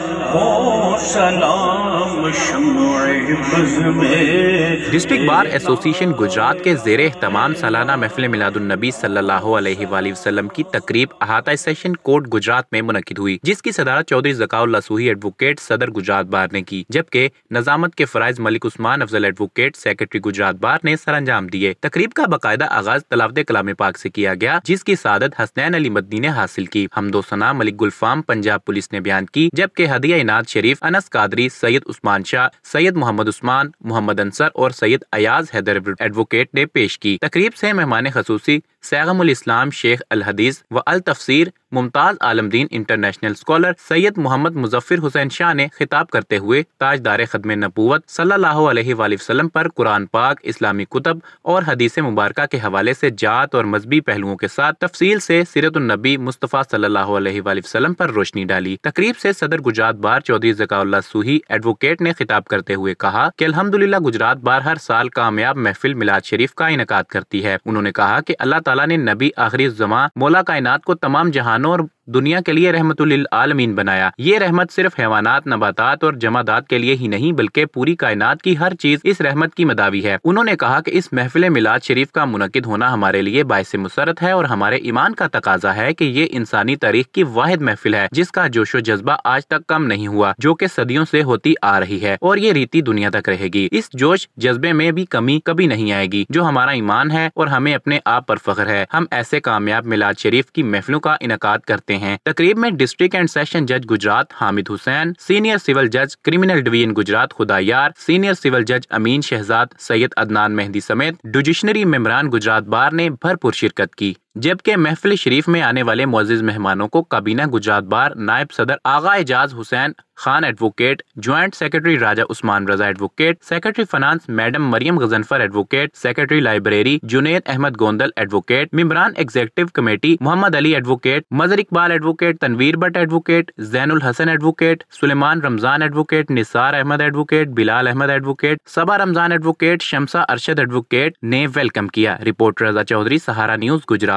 Oh. District bar association Gujrat के जेर तमाम सालाना महफिल मिलादुलनबी सल्लल्लाहु अलैहि वसल्लम की तकरीब अहाता सेशन कोर्ट गुजरात में मुनद हुई जिसकी सदारत चौधरी जकाउल एडवोकेट सदर गुजरात बार ने की जबकि नजामत के फरज Malik Usman Afzal advocate secretary Gujrat bar ने सरंजाम दिए तकरीब का बाकायदा आगाज तलावत कलाम पाक ऐसी किया गया जिसकी शादत हसनैन अली मदनी ने हासिल की सना मलिक गुलफाम पंजाब पुलिस ने बयान की जबकि हदिया इनाद शरीफ अनस कादरी सैयद उस्मान शाह सैयद मोहम्मद उस्मान मोहम्मद अंसर और सैयद अयाज हैदर एडवोकेट ने पेश की तकरीब से मेहमान खसूसी सैगम इस्लाम शेख अल हदीस व अल तफसर मुमताज़ आलमदीन इंटरनेशनल स्कॉलर सैयद मोहम्मद मुजफ्फर हुसैन शाह ने खिताब करते हुए ताजदार खदम नबूवत सल्लाम पर कुरान पाक इस्लामी कुतब और हदीस मुबारक के हवाले से जात और मजहबी पहलुओं के साथ तफसील से सीरतुलनबी मुस्तफ़ा सल्लल्लाहु पर रोशनी डाली तकरीब से सदर गुजरात बार चौधरी जकाउल्ला सूही एडवोकेट ने खिताब करते हुए कहा कि अल्हम्दुलिल्लाह गुजरात बार हर साल कामयाब महफिल मिलाद शरीफ का इनका करती है उन्होंने कहा कि अल्लाह तला ने नबी आखिरी जमा मोला कायनात को तमाम जहां জানোয়ার दुनिया के लिए रहमत आलमीन बनाया ये रहमत सिर्फ हैवानात नबातात और जमादात के लिए ही नहीं बल्कि पूरी कायनात की हर चीज इस रहमत की मदावी है उन्होंने कहा कि इस महफिल मिलाद शरीफ का मुनद होना हमारे लिए बायस मुसरत है और हमारे ईमान का तकाजा है की ये इंसानी तारीख की वाहिद महफिल है जिसका जोशो जज्बा आज तक कम नहीं हुआ जो की सदियों ऐसी होती आ रही है और ये रीति दुनिया तक रहेगी इस जोश जज्बे में भी कमी कभी नहीं आएगी जो हमारा ईमान है और हमें अपने आप पर फख्र है हम ऐसे कामयाब मिलाद शरीफ की महफिलों का इनका करते हैं हैं तकरीब में डिस्ट्रिक्ट एंड सेशन जज गुजरात हामिद हुसैन सीनियर सिविल जज criminal division Gujarat खुदायार senior civil जज अमीन शहजाद सैयद अदनान मेहंदी समेत जुडिशनरी मेम्बरान गुजरात बार ने भरपूर शिरकत की जबकि महफिल शरीफ में आने वाले मोजिज मेहमानों को काबीना गुजरात बार नायब सदर Agha Ejaz Hussain Khan advocate joint secretary Raja Usman Raza advocate secretary finance madam Maryam Ghazanfar advocate secretary library Junaid Ahmed Gondal advocate मिमरान executive committee Muhammad Ali advocate Mazhar Iqbal advocate Tanvir Bhatt advocate Zainul Hasan advocate Suleman Ramzan advocate Nisar Ahmed advocate Bilal Ahmed advocate Saba Ramzan advocate Shamsa Arshad advocate ने वेलकम किया रिपोर्ट रजा चौधरी सहारा न्यूज गुजरात